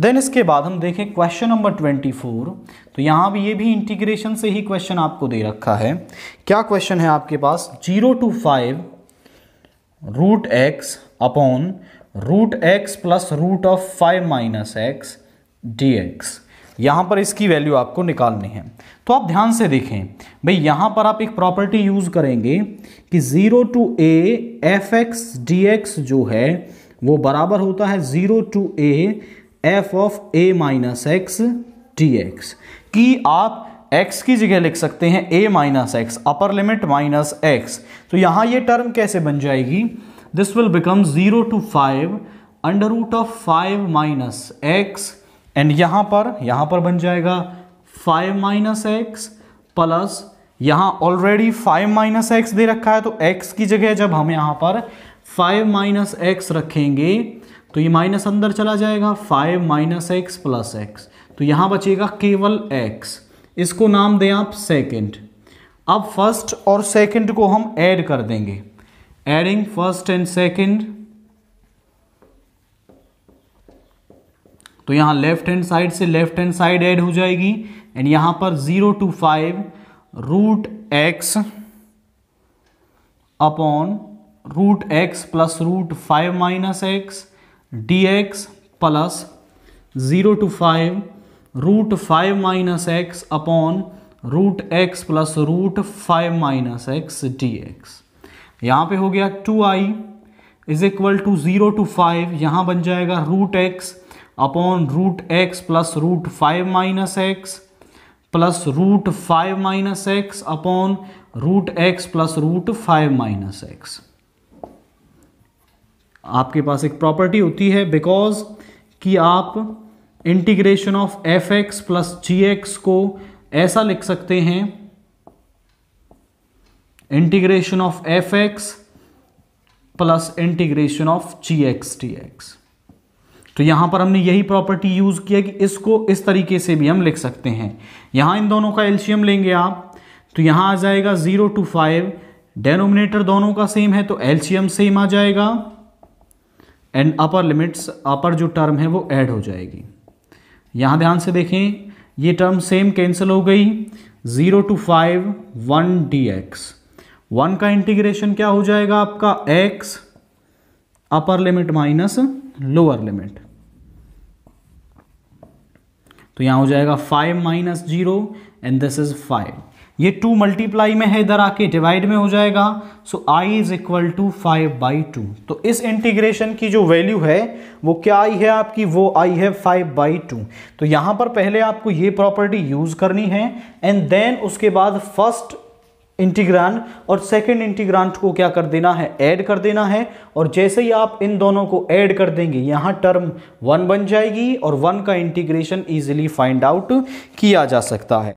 then इसके बाद हम देखें क्वेश्चन नंबर ट्वेंटी फोर तो यहाँ भी ये भी इंटीग्रेशन से ही क्वेश्चन आपको दे रखा है क्या क्वेश्चन है आपके पास zero to five root x upon root x plus root of five minus x d x यहाँ पर इसकी वैल्यू आपको निकालनी है तो आप ध्यान से देखें भाई यहाँ पर आप एक प्रॉपर्टी यूज़ करेंगे कि zero to a f x d x जो है वो बराबर होता है zero to a f of a minus x t x कि आप x की जगह लिख सकते हैं a minus x upper limit minus x तो यहाँ ये टर्म कैसे बन जाएगी this will become zero to five under root of five minus x and यहाँ पर यहाँ पर बन जाएगा फाइव माइनस एक्स प्लस यहाँ ऑलरेडी फाइव माइनस एक्स दे रखा है तो x की जगह जब हम यहाँ पर फाइव माइनस एक्स रखेंगे तो ये माइनस अंदर चला जाएगा five minus x plus x तो यहाँ बचेगा केवल एक्स इसको नाम दें आप सेकेंड अब फर्स्ट और सेकेंड को हम ऐड कर देंगे एडिंग फर्स्ट एंड सेकेंड तो यहाँ लेफ्ट हैंड साइड से लेफ्ट हैंड साइड ऐड हो जाएगी एंड यहाँ पर zero to five root x upon root x plus root five minus x d x plus zero to five root five minus x upon root x plus root five minus x d x यहाँ पे हो गया two I is equal to zero to five यहाँ बन जाएगा root x upon root x plus root five minus x plus root five minus x upon root x plus root five minus x आपके पास एक property होती है because कि आप integration of f x plus g x को ऐसा लिख सकते हैं integration of f x plus integration of g x t x तो यहां पर हमने यही प्रॉपर्टी यूज किया कि इसको इस तरीके से भी हम लिख सकते हैं यहां इन दोनों का एल्शियम लेंगे आप तो यहां आ जाएगा जीरो टू फाइव डेनोमिनेटर दोनों का सेम है तो एल्शियम सेम आ जाएगा एंड अपर लिमिट्स अपर जो टर्म है वो ऐड हो जाएगी यहाँ ध्यान से देखें ये टर्म सेम कैंसिल हो गई zero to five one d x one का इंटीग्रेशन क्या हो जाएगा आपका x upper limit minus lower limit तो यहाँ हो जाएगा five minus zero and this is five ये टू मल्टीप्लाई में है इधर आके डिवाइड में हो जाएगा so I is equal to five by two तो इस इंटीग्रेशन की जो वैल्यू है वो क्या आई है आपकी वो आई है फाइव बाई टू तो यहाँ पर पहले आपको ये प्रॉपर्टी यूज करनी है एंड देन उसके बाद फर्स्ट इंटीग्रांड और सेकेंड इंटीग्रांट को क्या कर देना है ऐड कर देना है और जैसे ही आप इन दोनों को ऐड कर देंगे यहाँ टर्म वन बन जाएगी और वन का इंटीग्रेशन ईजिली फाइंड आउट किया जा सकता है